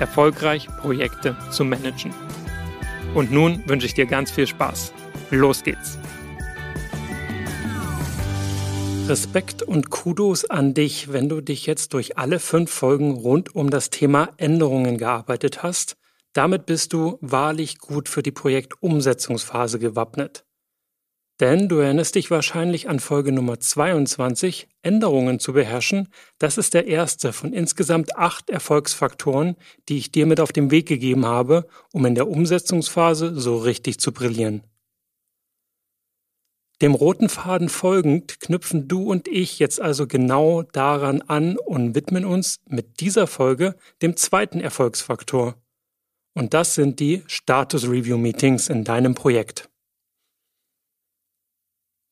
erfolgreich Projekte zu managen. Und nun wünsche ich dir ganz viel Spaß. Los geht's! Respekt und Kudos an dich, wenn du dich jetzt durch alle fünf Folgen rund um das Thema Änderungen gearbeitet hast. Damit bist du wahrlich gut für die Projektumsetzungsphase gewappnet. Denn du erinnerst dich wahrscheinlich an Folge Nummer 22, Änderungen zu beherrschen. Das ist der erste von insgesamt acht Erfolgsfaktoren, die ich dir mit auf den Weg gegeben habe, um in der Umsetzungsphase so richtig zu brillieren. Dem roten Faden folgend knüpfen du und ich jetzt also genau daran an und widmen uns mit dieser Folge dem zweiten Erfolgsfaktor. Und das sind die Status Review Meetings in deinem Projekt.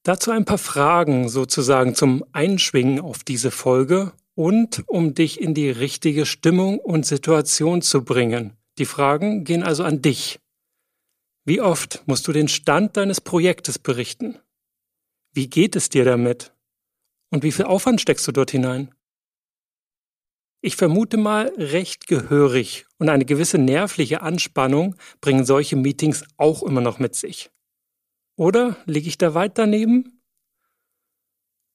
Dazu ein paar Fragen sozusagen zum Einschwingen auf diese Folge und um dich in die richtige Stimmung und Situation zu bringen. Die Fragen gehen also an dich. Wie oft musst du den Stand deines Projektes berichten? Wie geht es dir damit? Und wie viel Aufwand steckst du dort hinein? Ich vermute mal recht gehörig und eine gewisse nervliche Anspannung bringen solche Meetings auch immer noch mit sich. Oder liege ich da weit daneben?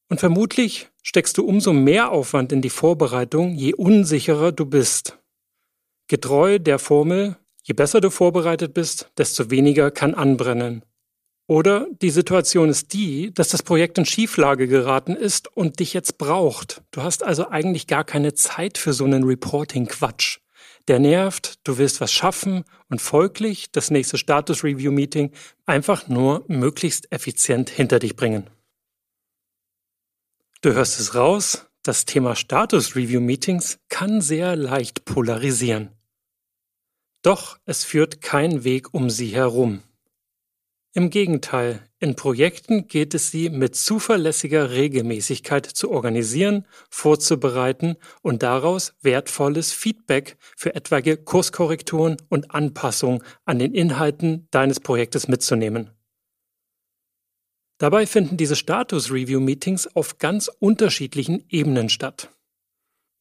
Und vermutlich steckst du umso mehr Aufwand in die Vorbereitung, je unsicherer du bist. Getreu der Formel, je besser du vorbereitet bist, desto weniger kann anbrennen. Oder die Situation ist die, dass das Projekt in Schieflage geraten ist und dich jetzt braucht. Du hast also eigentlich gar keine Zeit für so einen Reporting-Quatsch der nervt, du willst was schaffen und folglich das nächste Status Review Meeting einfach nur möglichst effizient hinter dich bringen. Du hörst es raus, das Thema Status Review Meetings kann sehr leicht polarisieren. Doch es führt kein Weg um sie herum. Im Gegenteil, in Projekten gilt es sie mit zuverlässiger Regelmäßigkeit zu organisieren, vorzubereiten und daraus wertvolles Feedback für etwaige Kurskorrekturen und Anpassungen an den Inhalten deines Projektes mitzunehmen. Dabei finden diese Status Review Meetings auf ganz unterschiedlichen Ebenen statt.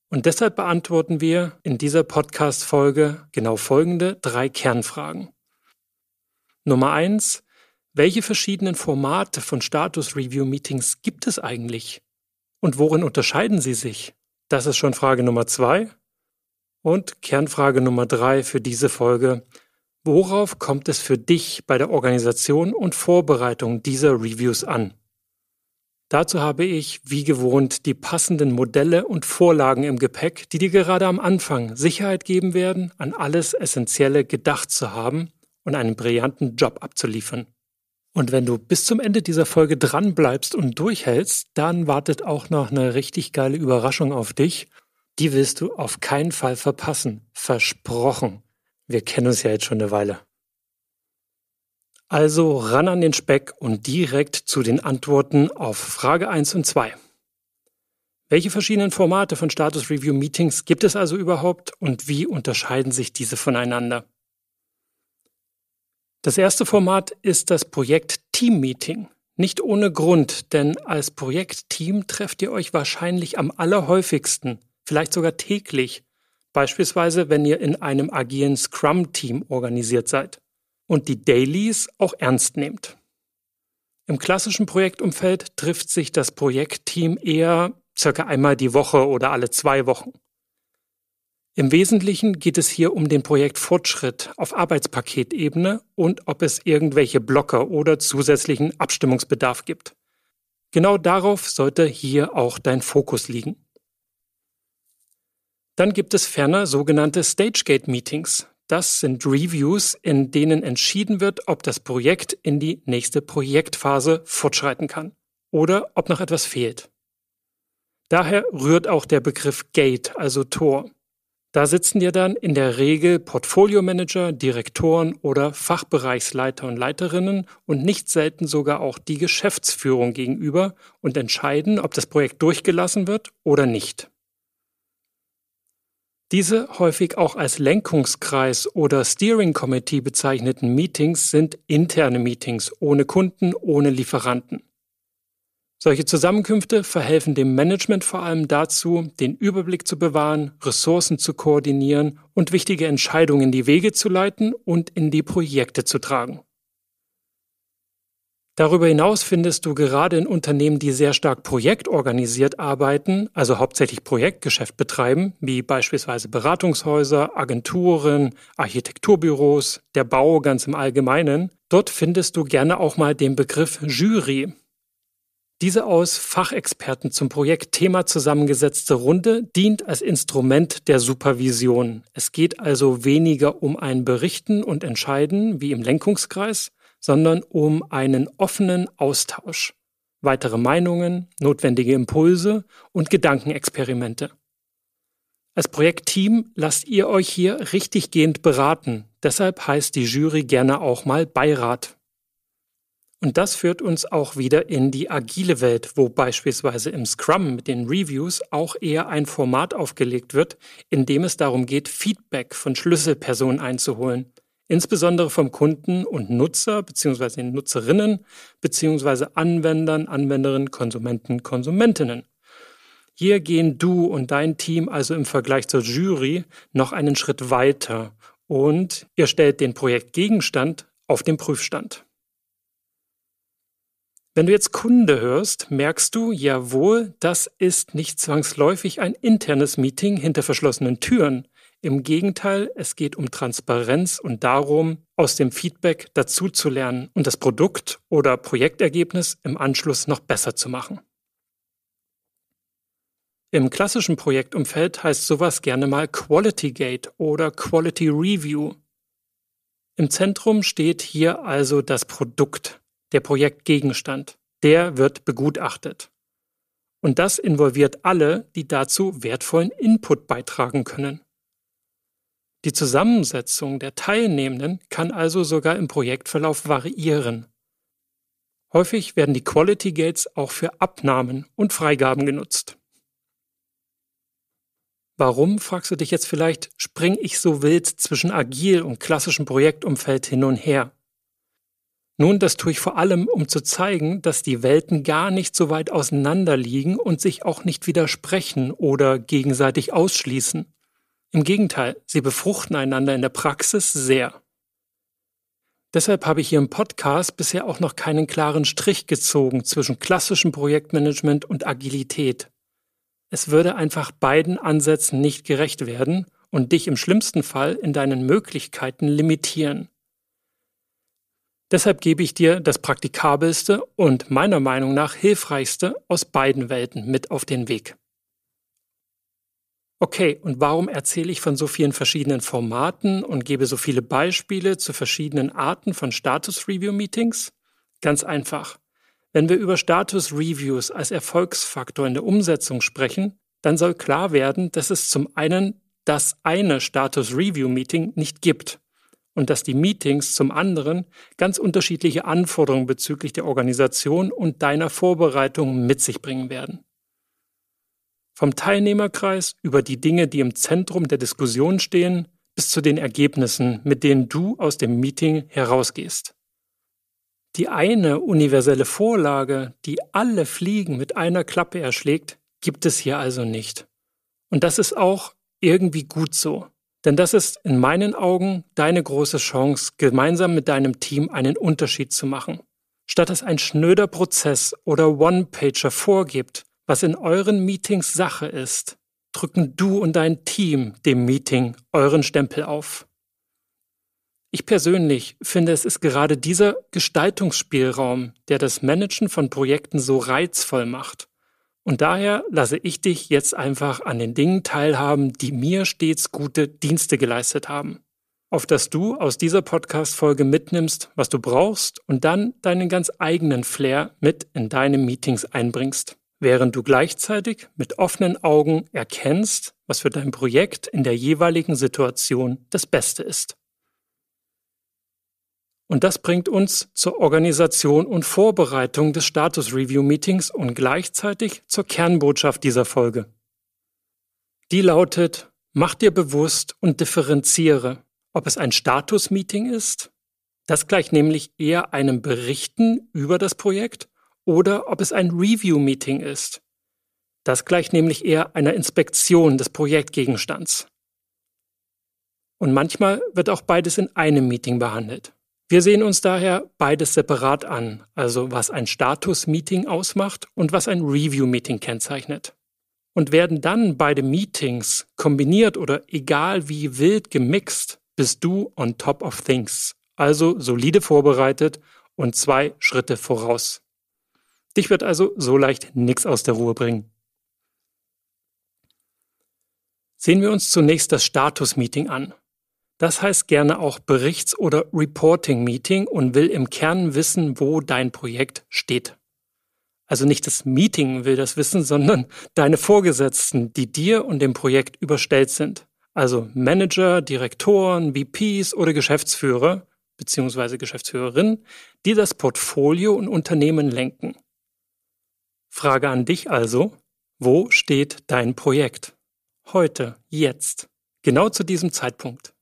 Und deshalb beantworten wir in dieser Podcast Folge genau folgende drei Kernfragen. Nummer 1. Welche verschiedenen Formate von Status-Review-Meetings gibt es eigentlich? Und worin unterscheiden sie sich? Das ist schon Frage Nummer zwei. Und Kernfrage Nummer drei für diese Folge. Worauf kommt es für dich bei der Organisation und Vorbereitung dieser Reviews an? Dazu habe ich, wie gewohnt, die passenden Modelle und Vorlagen im Gepäck, die dir gerade am Anfang Sicherheit geben werden, an alles Essentielle gedacht zu haben und einen brillanten Job abzuliefern. Und wenn du bis zum Ende dieser Folge dran bleibst und durchhältst, dann wartet auch noch eine richtig geile Überraschung auf dich. Die willst du auf keinen Fall verpassen. Versprochen. Wir kennen uns ja jetzt schon eine Weile. Also ran an den Speck und direkt zu den Antworten auf Frage 1 und 2. Welche verschiedenen Formate von Status Review Meetings gibt es also überhaupt und wie unterscheiden sich diese voneinander? Das erste Format ist das Projekt Team Meeting. Nicht ohne Grund, denn als Projektteam trefft ihr euch wahrscheinlich am allerhäufigsten, vielleicht sogar täglich, beispielsweise wenn ihr in einem agilen Scrum-Team organisiert seid und die Dailies auch ernst nehmt. Im klassischen Projektumfeld trifft sich das Projektteam eher circa einmal die Woche oder alle zwei Wochen. Im Wesentlichen geht es hier um den Projektfortschritt auf Arbeitspaketebene und ob es irgendwelche Blocker oder zusätzlichen Abstimmungsbedarf gibt. Genau darauf sollte hier auch dein Fokus liegen. Dann gibt es ferner sogenannte Stagegate-Meetings. Das sind Reviews, in denen entschieden wird, ob das Projekt in die nächste Projektphase fortschreiten kann oder ob noch etwas fehlt. Daher rührt auch der Begriff Gate, also Tor. Da sitzen dir dann in der Regel Portfoliomanager, Direktoren oder Fachbereichsleiter und Leiterinnen und nicht selten sogar auch die Geschäftsführung gegenüber und entscheiden, ob das Projekt durchgelassen wird oder nicht. Diese häufig auch als Lenkungskreis oder Steering Committee bezeichneten Meetings sind interne Meetings ohne Kunden, ohne Lieferanten. Solche Zusammenkünfte verhelfen dem Management vor allem dazu, den Überblick zu bewahren, Ressourcen zu koordinieren und wichtige Entscheidungen in die Wege zu leiten und in die Projekte zu tragen. Darüber hinaus findest du gerade in Unternehmen, die sehr stark projektorganisiert arbeiten, also hauptsächlich Projektgeschäft betreiben, wie beispielsweise Beratungshäuser, Agenturen, Architekturbüros, der Bau ganz im Allgemeinen, dort findest du gerne auch mal den Begriff Jury, diese aus Fachexperten zum Projektthema zusammengesetzte Runde dient als Instrument der Supervision. Es geht also weniger um ein Berichten und Entscheiden wie im Lenkungskreis, sondern um einen offenen Austausch. Weitere Meinungen, notwendige Impulse und Gedankenexperimente. Als Projektteam lasst ihr euch hier richtiggehend beraten. Deshalb heißt die Jury gerne auch mal Beirat und das führt uns auch wieder in die agile Welt, wo beispielsweise im Scrum mit den Reviews auch eher ein Format aufgelegt wird, in dem es darum geht, Feedback von Schlüsselpersonen einzuholen, insbesondere vom Kunden und Nutzer bzw. den Nutzerinnen bzw. Anwendern, Anwenderinnen, Konsumenten, Konsumentinnen. Hier gehen du und dein Team also im Vergleich zur Jury noch einen Schritt weiter und ihr stellt den Projektgegenstand auf den Prüfstand. Wenn du jetzt Kunde hörst, merkst du, jawohl, das ist nicht zwangsläufig ein internes Meeting hinter verschlossenen Türen. Im Gegenteil, es geht um Transparenz und darum, aus dem Feedback dazuzulernen und das Produkt oder Projektergebnis im Anschluss noch besser zu machen. Im klassischen Projektumfeld heißt sowas gerne mal Quality Gate oder Quality Review. Im Zentrum steht hier also das Produkt, der Projektgegenstand, der wird begutachtet. Und das involviert alle, die dazu wertvollen Input beitragen können. Die Zusammensetzung der Teilnehmenden kann also sogar im Projektverlauf variieren. Häufig werden die Quality Gates auch für Abnahmen und Freigaben genutzt. Warum, fragst du dich jetzt vielleicht, springe ich so wild zwischen agil und klassischem Projektumfeld hin und her? Nun, das tue ich vor allem, um zu zeigen, dass die Welten gar nicht so weit auseinander liegen und sich auch nicht widersprechen oder gegenseitig ausschließen. Im Gegenteil, sie befruchten einander in der Praxis sehr. Deshalb habe ich hier im Podcast bisher auch noch keinen klaren Strich gezogen zwischen klassischem Projektmanagement und Agilität. Es würde einfach beiden Ansätzen nicht gerecht werden und dich im schlimmsten Fall in deinen Möglichkeiten limitieren. Deshalb gebe ich dir das Praktikabelste und meiner Meinung nach Hilfreichste aus beiden Welten mit auf den Weg. Okay, und warum erzähle ich von so vielen verschiedenen Formaten und gebe so viele Beispiele zu verschiedenen Arten von Status Review Meetings? Ganz einfach. Wenn wir über Status Reviews als Erfolgsfaktor in der Umsetzung sprechen, dann soll klar werden, dass es zum einen das eine Status Review Meeting nicht gibt und dass die Meetings zum anderen ganz unterschiedliche Anforderungen bezüglich der Organisation und deiner Vorbereitung mit sich bringen werden. Vom Teilnehmerkreis über die Dinge, die im Zentrum der Diskussion stehen, bis zu den Ergebnissen, mit denen du aus dem Meeting herausgehst. Die eine universelle Vorlage, die alle Fliegen mit einer Klappe erschlägt, gibt es hier also nicht. Und das ist auch irgendwie gut so. Denn das ist in meinen Augen deine große Chance, gemeinsam mit deinem Team einen Unterschied zu machen. Statt dass ein schnöder Prozess oder One-Pager vorgibt, was in euren Meetings Sache ist, drücken du und dein Team dem Meeting euren Stempel auf. Ich persönlich finde, es ist gerade dieser Gestaltungsspielraum, der das Managen von Projekten so reizvoll macht. Und daher lasse ich dich jetzt einfach an den Dingen teilhaben, die mir stets gute Dienste geleistet haben. Auf dass du aus dieser Podcast-Folge mitnimmst, was du brauchst und dann deinen ganz eigenen Flair mit in deine Meetings einbringst. Während du gleichzeitig mit offenen Augen erkennst, was für dein Projekt in der jeweiligen Situation das Beste ist. Und das bringt uns zur Organisation und Vorbereitung des Status Review Meetings und gleichzeitig zur Kernbotschaft dieser Folge. Die lautet, mach dir bewusst und differenziere, ob es ein Status Meeting ist, das gleich nämlich eher einem Berichten über das Projekt, oder ob es ein Review Meeting ist. Das gleich nämlich eher einer Inspektion des Projektgegenstands. Und manchmal wird auch beides in einem Meeting behandelt. Wir sehen uns daher beides separat an, also was ein Status-Meeting ausmacht und was ein Review-Meeting kennzeichnet. Und werden dann beide Meetings kombiniert oder egal wie wild gemixt, bist du on top of things, also solide vorbereitet und zwei Schritte voraus. Dich wird also so leicht nichts aus der Ruhe bringen. Sehen wir uns zunächst das Status-Meeting an. Das heißt gerne auch Berichts- oder Reporting-Meeting und will im Kern wissen, wo dein Projekt steht. Also nicht das Meeting will das wissen, sondern deine Vorgesetzten, die dir und dem Projekt überstellt sind. Also Manager, Direktoren, VPs oder Geschäftsführer bzw. Geschäftsführerinnen, die das Portfolio und Unternehmen lenken. Frage an dich also, wo steht dein Projekt? Heute, jetzt, genau zu diesem Zeitpunkt.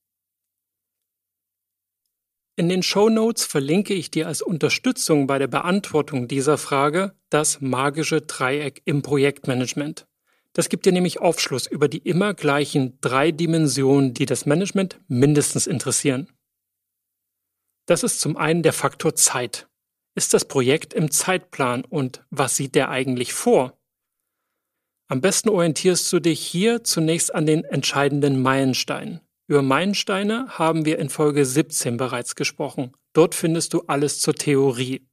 In den Show Notes verlinke ich dir als Unterstützung bei der Beantwortung dieser Frage das magische Dreieck im Projektmanagement. Das gibt dir nämlich Aufschluss über die immer gleichen drei Dimensionen, die das Management mindestens interessieren. Das ist zum einen der Faktor Zeit. Ist das Projekt im Zeitplan und was sieht der eigentlich vor? Am besten orientierst du dich hier zunächst an den entscheidenden Meilensteinen. Über Meilensteine haben wir in Folge 17 bereits gesprochen. Dort findest du alles zur Theorie.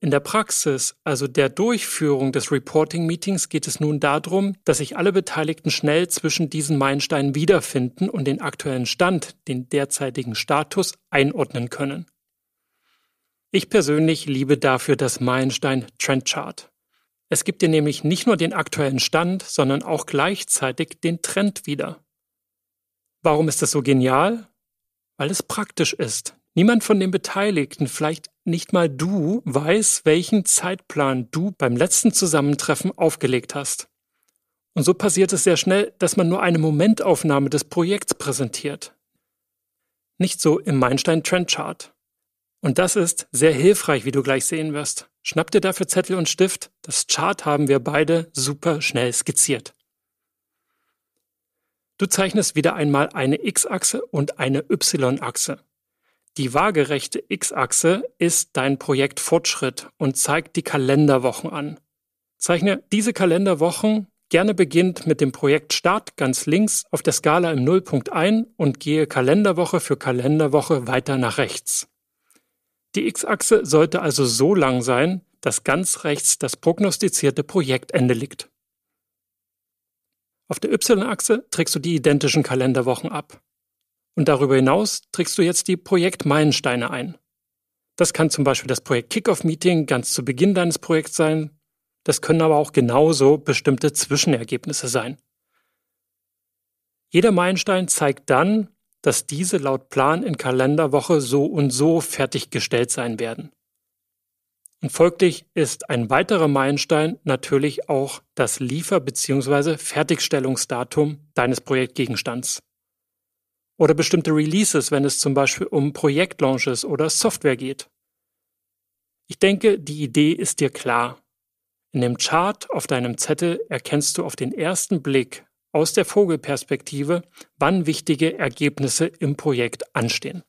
In der Praxis, also der Durchführung des Reporting-Meetings, geht es nun darum, dass sich alle Beteiligten schnell zwischen diesen Meilensteinen wiederfinden und den aktuellen Stand, den derzeitigen Status einordnen können. Ich persönlich liebe dafür das Meilenstein Trendchart. Es gibt dir nämlich nicht nur den aktuellen Stand, sondern auch gleichzeitig den Trend wieder. Warum ist das so genial? Weil es praktisch ist. Niemand von den Beteiligten, vielleicht nicht mal du, weiß, welchen Zeitplan du beim letzten Zusammentreffen aufgelegt hast. Und so passiert es sehr schnell, dass man nur eine Momentaufnahme des Projekts präsentiert. Nicht so im Meilenstein Trend Chart. Und das ist sehr hilfreich, wie du gleich sehen wirst. Schnapp dir dafür Zettel und Stift. Das Chart haben wir beide super schnell skizziert. Du zeichnest wieder einmal eine x-Achse und eine y-Achse. Die waagerechte x-Achse ist dein Projektfortschritt und zeigt die Kalenderwochen an. Zeichne diese Kalenderwochen gerne beginnt mit dem Projektstart ganz links auf der Skala im Nullpunkt ein und gehe Kalenderwoche für Kalenderwoche weiter nach rechts. Die x-Achse sollte also so lang sein, dass ganz rechts das prognostizierte Projektende liegt. Auf der Y-Achse trägst du die identischen Kalenderwochen ab. Und darüber hinaus trägst du jetzt die Projektmeilensteine ein. Das kann zum Beispiel das Projekt Kickoff Meeting ganz zu Beginn deines Projekts sein. Das können aber auch genauso bestimmte Zwischenergebnisse sein. Jeder Meilenstein zeigt dann, dass diese laut Plan in Kalenderwoche so und so fertiggestellt sein werden. Und folglich ist ein weiterer Meilenstein natürlich auch das Liefer- bzw. Fertigstellungsdatum deines Projektgegenstands. Oder bestimmte Releases, wenn es zum Beispiel um Projektlaunches oder Software geht. Ich denke, die Idee ist dir klar. In dem Chart auf deinem Zettel erkennst du auf den ersten Blick aus der Vogelperspektive, wann wichtige Ergebnisse im Projekt anstehen.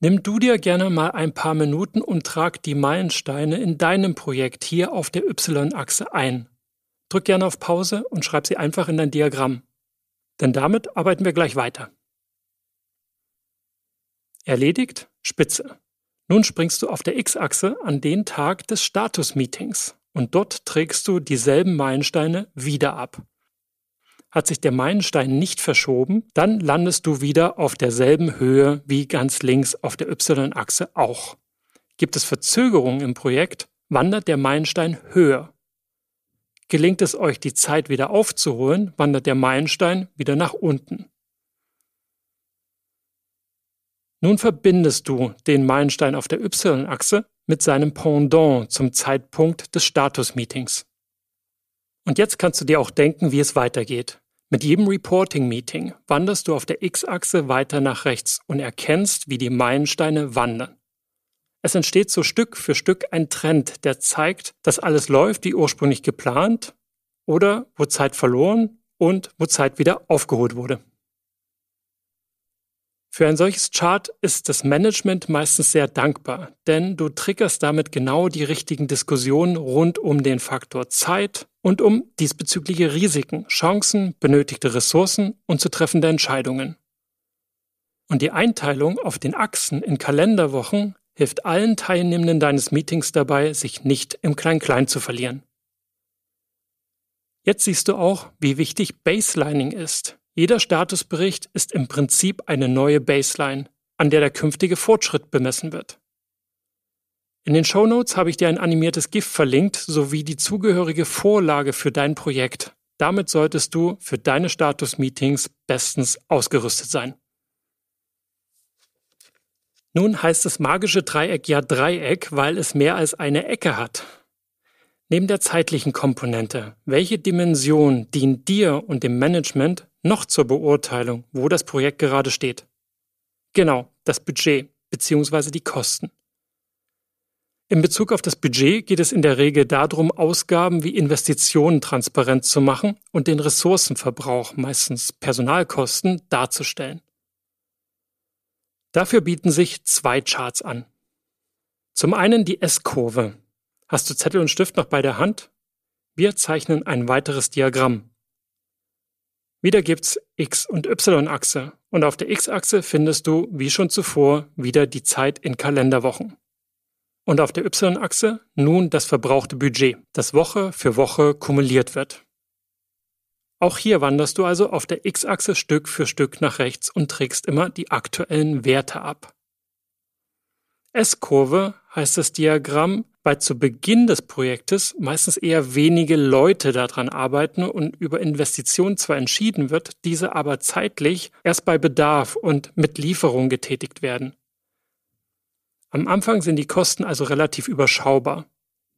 Nimm du dir gerne mal ein paar Minuten und trag die Meilensteine in deinem Projekt hier auf der Y-Achse ein. Drück gerne auf Pause und schreib sie einfach in dein Diagramm. Denn damit arbeiten wir gleich weiter. Erledigt, Spitze. Nun springst du auf der X-Achse an den Tag des Status-Meetings und dort trägst du dieselben Meilensteine wieder ab hat sich der Meilenstein nicht verschoben, dann landest du wieder auf derselben Höhe wie ganz links auf der Y-Achse auch. Gibt es Verzögerungen im Projekt, wandert der Meilenstein höher. Gelingt es euch, die Zeit wieder aufzuholen, wandert der Meilenstein wieder nach unten. Nun verbindest du den Meilenstein auf der Y-Achse mit seinem Pendant zum Zeitpunkt des Status-Meetings. Und jetzt kannst du dir auch denken, wie es weitergeht. Mit jedem Reporting-Meeting wanderst du auf der X-Achse weiter nach rechts und erkennst, wie die Meilensteine wandern. Es entsteht so Stück für Stück ein Trend, der zeigt, dass alles läuft wie ursprünglich geplant oder wo Zeit verloren und wo Zeit wieder aufgeholt wurde. Für ein solches Chart ist das Management meistens sehr dankbar, denn du triggerst damit genau die richtigen Diskussionen rund um den Faktor Zeit und um diesbezügliche Risiken, Chancen, benötigte Ressourcen und zu treffende Entscheidungen. Und die Einteilung auf den Achsen in Kalenderwochen hilft allen Teilnehmenden deines Meetings dabei, sich nicht im Klein-Klein zu verlieren. Jetzt siehst du auch, wie wichtig Baselining ist, jeder Statusbericht ist im Prinzip eine neue Baseline, an der der künftige Fortschritt bemessen wird. In den Show Notes habe ich dir ein animiertes GIF verlinkt sowie die zugehörige Vorlage für dein Projekt. Damit solltest du für deine Status-Meetings bestens ausgerüstet sein. Nun heißt das magische Dreieck ja Dreieck, weil es mehr als eine Ecke hat. Neben der zeitlichen Komponente, welche Dimension dient dir und dem Management noch zur Beurteilung, wo das Projekt gerade steht? Genau, das Budget bzw. die Kosten. In Bezug auf das Budget geht es in der Regel darum, Ausgaben wie Investitionen transparent zu machen und den Ressourcenverbrauch, meistens Personalkosten, darzustellen. Dafür bieten sich zwei Charts an. Zum einen die S-Kurve, Hast du Zettel und Stift noch bei der Hand? Wir zeichnen ein weiteres Diagramm. Wieder gibt's X- und Y-Achse und auf der X-Achse findest du, wie schon zuvor, wieder die Zeit in Kalenderwochen. Und auf der Y-Achse nun das verbrauchte Budget, das Woche für Woche kumuliert wird. Auch hier wanderst du also auf der X-Achse Stück für Stück nach rechts und trägst immer die aktuellen Werte ab. S-Kurve heißt das Diagramm, weil zu Beginn des Projektes meistens eher wenige Leute daran arbeiten und über Investitionen zwar entschieden wird, diese aber zeitlich erst bei Bedarf und mit Lieferung getätigt werden. Am Anfang sind die Kosten also relativ überschaubar.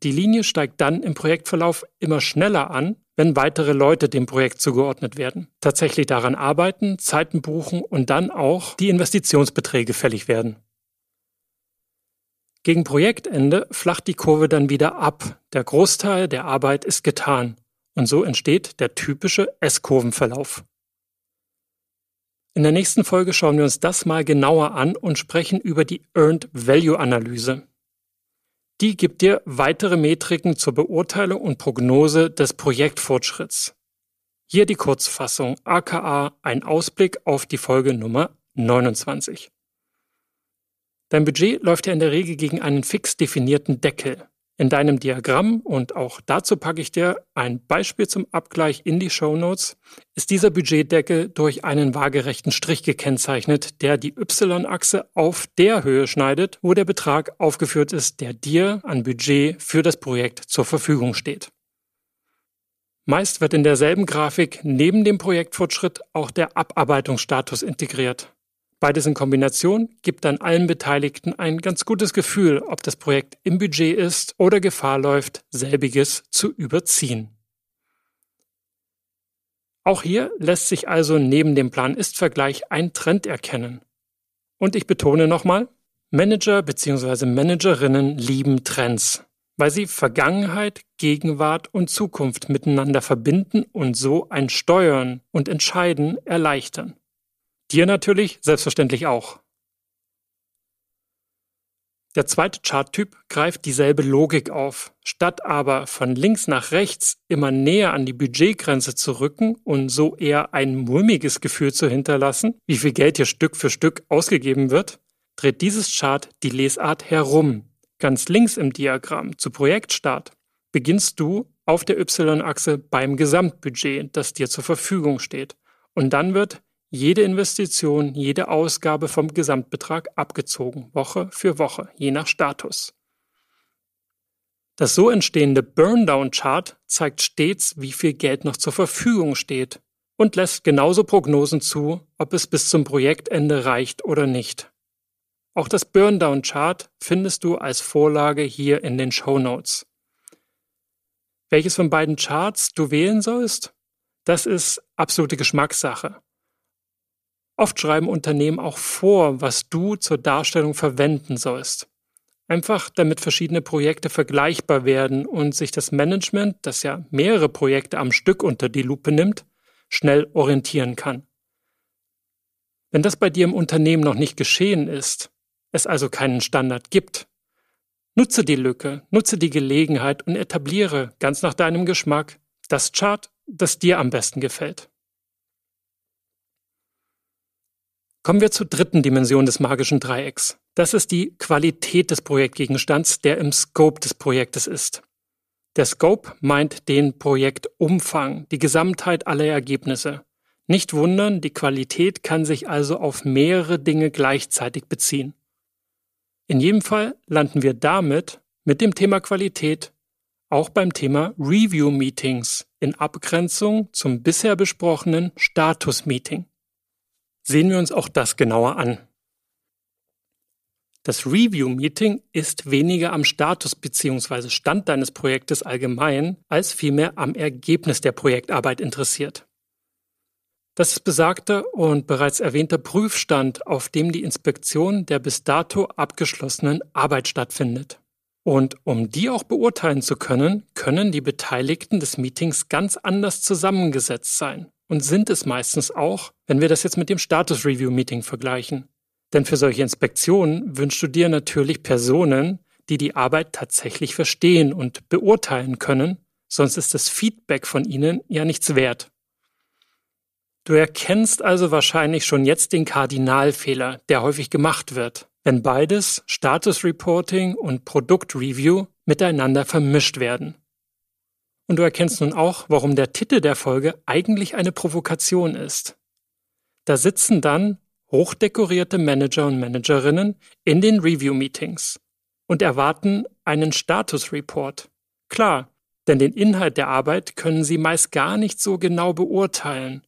Die Linie steigt dann im Projektverlauf immer schneller an, wenn weitere Leute dem Projekt zugeordnet werden, tatsächlich daran arbeiten, Zeiten buchen und dann auch die Investitionsbeträge fällig werden. Gegen Projektende flacht die Kurve dann wieder ab, der Großteil der Arbeit ist getan und so entsteht der typische S-Kurvenverlauf. In der nächsten Folge schauen wir uns das mal genauer an und sprechen über die Earned Value Analyse. Die gibt dir weitere Metriken zur Beurteilung und Prognose des Projektfortschritts. Hier die Kurzfassung, aka ein Ausblick auf die Folge Nummer 29. Dein Budget läuft ja in der Regel gegen einen fix definierten Deckel. In deinem Diagramm, und auch dazu packe ich dir ein Beispiel zum Abgleich in die Show Notes, ist dieser Budgetdeckel durch einen waagerechten Strich gekennzeichnet, der die Y-Achse auf der Höhe schneidet, wo der Betrag aufgeführt ist, der dir an Budget für das Projekt zur Verfügung steht. Meist wird in derselben Grafik neben dem Projektfortschritt auch der Abarbeitungsstatus integriert. Beides in Kombination gibt dann allen Beteiligten ein ganz gutes Gefühl, ob das Projekt im Budget ist oder Gefahr läuft, selbiges zu überziehen. Auch hier lässt sich also neben dem Plan-Ist-Vergleich ein Trend erkennen. Und ich betone nochmal, Manager bzw. Managerinnen lieben Trends, weil sie Vergangenheit, Gegenwart und Zukunft miteinander verbinden und so ein Steuern und Entscheiden erleichtern. Dir natürlich selbstverständlich auch. Der zweite Charttyp greift dieselbe Logik auf. Statt aber von links nach rechts immer näher an die Budgetgrenze zu rücken und so eher ein mulmiges Gefühl zu hinterlassen, wie viel Geld hier Stück für Stück ausgegeben wird, dreht dieses Chart die Lesart herum. Ganz links im Diagramm zu Projektstart beginnst du auf der Y-Achse beim Gesamtbudget, das dir zur Verfügung steht. Und dann wird jede Investition, jede Ausgabe vom Gesamtbetrag abgezogen, Woche für Woche, je nach Status. Das so entstehende Burndown-Chart zeigt stets, wie viel Geld noch zur Verfügung steht und lässt genauso Prognosen zu, ob es bis zum Projektende reicht oder nicht. Auch das Burndown-Chart findest du als Vorlage hier in den Show Notes. Welches von beiden Charts du wählen sollst? Das ist absolute Geschmackssache. Oft schreiben Unternehmen auch vor, was du zur Darstellung verwenden sollst. Einfach damit verschiedene Projekte vergleichbar werden und sich das Management, das ja mehrere Projekte am Stück unter die Lupe nimmt, schnell orientieren kann. Wenn das bei dir im Unternehmen noch nicht geschehen ist, es also keinen Standard gibt, nutze die Lücke, nutze die Gelegenheit und etabliere ganz nach deinem Geschmack das Chart, das dir am besten gefällt. Kommen wir zur dritten Dimension des magischen Dreiecks. Das ist die Qualität des Projektgegenstands, der im Scope des Projektes ist. Der Scope meint den Projektumfang, die Gesamtheit aller Ergebnisse. Nicht wundern, die Qualität kann sich also auf mehrere Dinge gleichzeitig beziehen. In jedem Fall landen wir damit mit dem Thema Qualität auch beim Thema Review Meetings in Abgrenzung zum bisher besprochenen Status Meeting sehen wir uns auch das genauer an. Das Review-Meeting ist weniger am Status bzw. Stand deines Projektes allgemein als vielmehr am Ergebnis der Projektarbeit interessiert. Das ist besagter und bereits erwähnter Prüfstand, auf dem die Inspektion der bis dato abgeschlossenen Arbeit stattfindet. Und um die auch beurteilen zu können, können die Beteiligten des Meetings ganz anders zusammengesetzt sein und sind es meistens auch, wenn wir das jetzt mit dem Status Review Meeting vergleichen. Denn für solche Inspektionen wünschst du dir natürlich Personen, die die Arbeit tatsächlich verstehen und beurteilen können, sonst ist das Feedback von ihnen ja nichts wert. Du erkennst also wahrscheinlich schon jetzt den Kardinalfehler, der häufig gemacht wird, wenn beides Status Reporting und Produkt Review miteinander vermischt werden. Und du erkennst nun auch, warum der Titel der Folge eigentlich eine Provokation ist. Da sitzen dann hochdekorierte Manager und Managerinnen in den Review-Meetings und erwarten einen Status-Report. Klar, denn den Inhalt der Arbeit können sie meist gar nicht so genau beurteilen.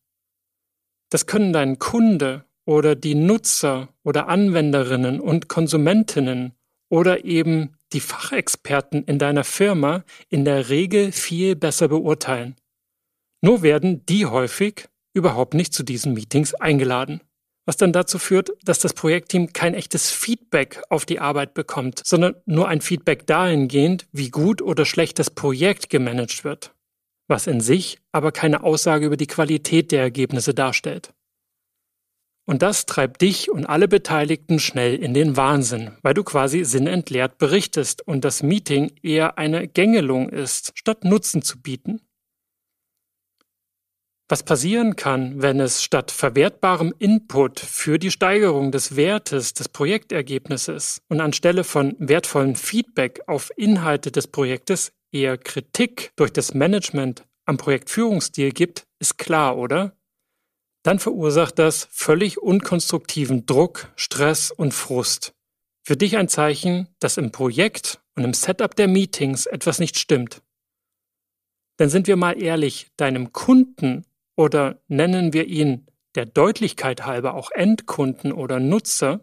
Das können dein Kunde oder die Nutzer oder Anwenderinnen und Konsumentinnen oder eben die Fachexperten in deiner Firma in der Regel viel besser beurteilen. Nur werden die häufig überhaupt nicht zu diesen Meetings eingeladen. Was dann dazu führt, dass das Projektteam kein echtes Feedback auf die Arbeit bekommt, sondern nur ein Feedback dahingehend, wie gut oder schlecht das Projekt gemanagt wird, was in sich aber keine Aussage über die Qualität der Ergebnisse darstellt. Und das treibt dich und alle Beteiligten schnell in den Wahnsinn, weil du quasi sinnentleert berichtest und das Meeting eher eine Gängelung ist, statt Nutzen zu bieten. Was passieren kann, wenn es statt verwertbarem Input für die Steigerung des Wertes des Projektergebnisses und anstelle von wertvollem Feedback auf Inhalte des Projektes eher Kritik durch das Management am Projektführungsstil gibt, ist klar, oder? dann verursacht das völlig unkonstruktiven Druck, Stress und Frust. Für dich ein Zeichen, dass im Projekt und im Setup der Meetings etwas nicht stimmt. Denn sind wir mal ehrlich, deinem Kunden oder nennen wir ihn der Deutlichkeit halber auch Endkunden oder Nutzer,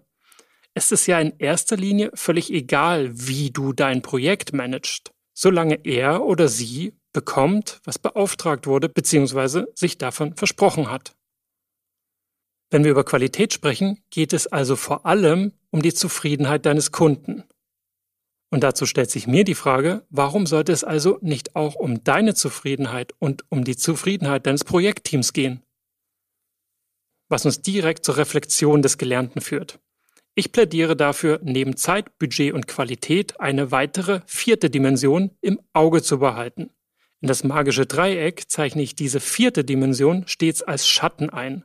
es ist ja in erster Linie völlig egal, wie du dein Projekt managst, solange er oder sie bekommt, was beauftragt wurde bzw. sich davon versprochen hat. Wenn wir über Qualität sprechen, geht es also vor allem um die Zufriedenheit deines Kunden. Und dazu stellt sich mir die Frage, warum sollte es also nicht auch um deine Zufriedenheit und um die Zufriedenheit deines Projektteams gehen? Was uns direkt zur Reflexion des Gelernten führt. Ich plädiere dafür, neben Zeit, Budget und Qualität eine weitere vierte Dimension im Auge zu behalten. In das magische Dreieck zeichne ich diese vierte Dimension stets als Schatten ein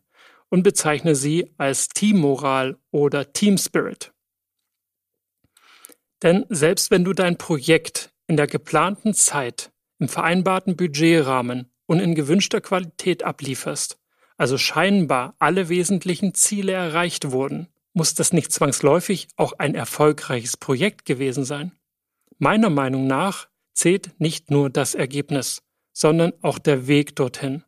und bezeichne sie als Teammoral oder Team Spirit. Denn selbst wenn du dein Projekt in der geplanten Zeit, im vereinbarten Budgetrahmen und in gewünschter Qualität ablieferst, also scheinbar alle wesentlichen Ziele erreicht wurden, muss das nicht zwangsläufig auch ein erfolgreiches Projekt gewesen sein. Meiner Meinung nach zählt nicht nur das Ergebnis, sondern auch der Weg dorthin.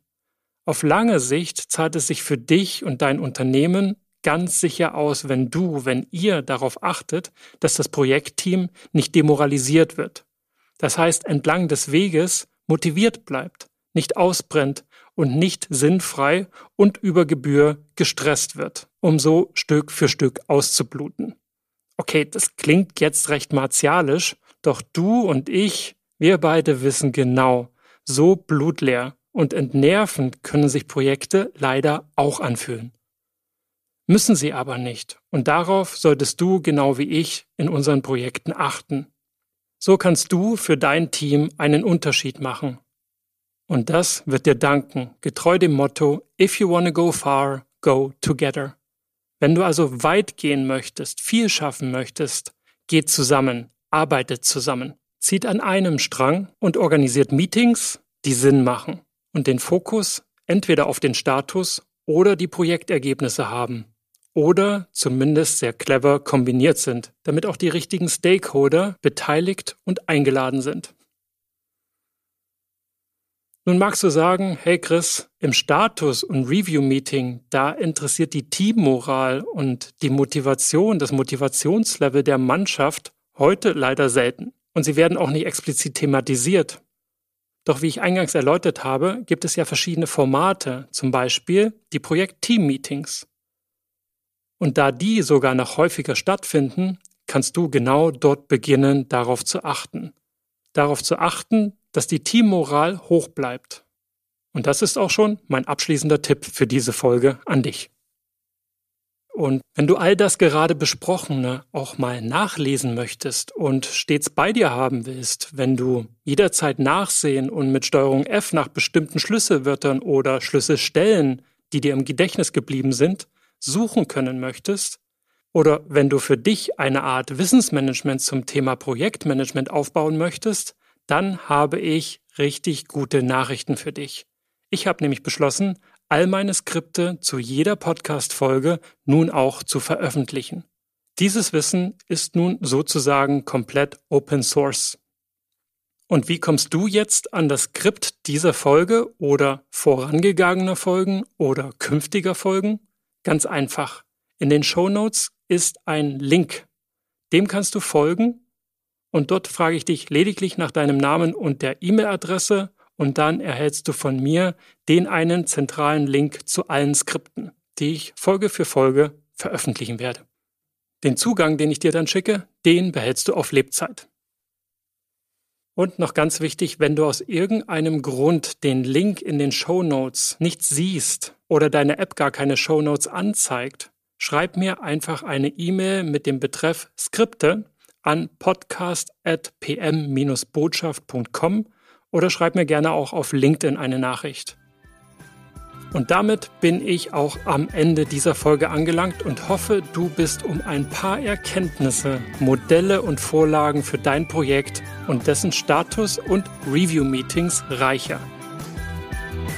Auf lange Sicht zahlt es sich für dich und dein Unternehmen ganz sicher aus, wenn du, wenn ihr darauf achtet, dass das Projektteam nicht demoralisiert wird. Das heißt, entlang des Weges motiviert bleibt, nicht ausbrennt und nicht sinnfrei und über Gebühr gestresst wird, um so Stück für Stück auszubluten. Okay, das klingt jetzt recht martialisch, doch du und ich, wir beide wissen genau, so blutleer und entnervend können sich Projekte leider auch anfühlen. Müssen sie aber nicht, und darauf solltest du genau wie ich in unseren Projekten achten. So kannst du für dein Team einen Unterschied machen. Und das wird dir danken, getreu dem Motto If you wanna go far, go together. Wenn du also weit gehen möchtest, viel schaffen möchtest, geht zusammen, arbeitet zusammen, zieht an einem Strang und organisiert Meetings, die Sinn machen und den Fokus entweder auf den Status oder die Projektergebnisse haben oder zumindest sehr clever kombiniert sind, damit auch die richtigen Stakeholder beteiligt und eingeladen sind. Nun magst du sagen, hey Chris, im Status- und Review-Meeting, da interessiert die Teammoral und die Motivation, das Motivationslevel der Mannschaft heute leider selten. Und sie werden auch nicht explizit thematisiert. Doch wie ich eingangs erläutert habe, gibt es ja verschiedene Formate, zum Beispiel die Projekt-Team-Meetings. Und da die sogar noch häufiger stattfinden, kannst du genau dort beginnen, darauf zu achten. Darauf zu achten, dass die Teammoral hoch bleibt. Und das ist auch schon mein abschließender Tipp für diese Folge an dich. Und wenn du all das gerade besprochene auch mal nachlesen möchtest und stets bei dir haben willst, wenn du jederzeit nachsehen und mit Steuerung F nach bestimmten Schlüsselwörtern oder Schlüsselstellen, die dir im Gedächtnis geblieben sind, suchen können möchtest, oder wenn du für dich eine Art Wissensmanagement zum Thema Projektmanagement aufbauen möchtest, dann habe ich richtig gute Nachrichten für dich. Ich habe nämlich beschlossen, all meine Skripte zu jeder Podcast-Folge nun auch zu veröffentlichen. Dieses Wissen ist nun sozusagen komplett Open Source. Und wie kommst du jetzt an das Skript dieser Folge oder vorangegangener Folgen oder künftiger Folgen? Ganz einfach. In den Show Notes ist ein Link. Dem kannst du folgen und dort frage ich dich lediglich nach deinem Namen und der E-Mail-Adresse und dann erhältst du von mir den einen zentralen Link zu allen Skripten, die ich Folge für Folge veröffentlichen werde. Den Zugang, den ich dir dann schicke, den behältst du auf Lebzeit. Und noch ganz wichtig, wenn du aus irgendeinem Grund den Link in den Show Notes nicht siehst oder deine App gar keine Show Notes anzeigt, schreib mir einfach eine E-Mail mit dem Betreff Skripte an podcast.pm-botschaft.com oder schreib mir gerne auch auf LinkedIn eine Nachricht. Und damit bin ich auch am Ende dieser Folge angelangt und hoffe, du bist um ein paar Erkenntnisse, Modelle und Vorlagen für dein Projekt und dessen Status und Review-Meetings reicher.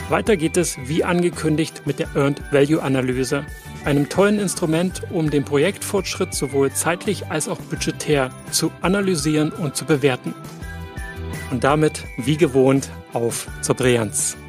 Weiter geht es, wie angekündigt, mit der Earned Value Analyse, einem tollen Instrument, um den Projektfortschritt sowohl zeitlich als auch budgetär zu analysieren und zu bewerten und damit wie gewohnt auf zur Brianz.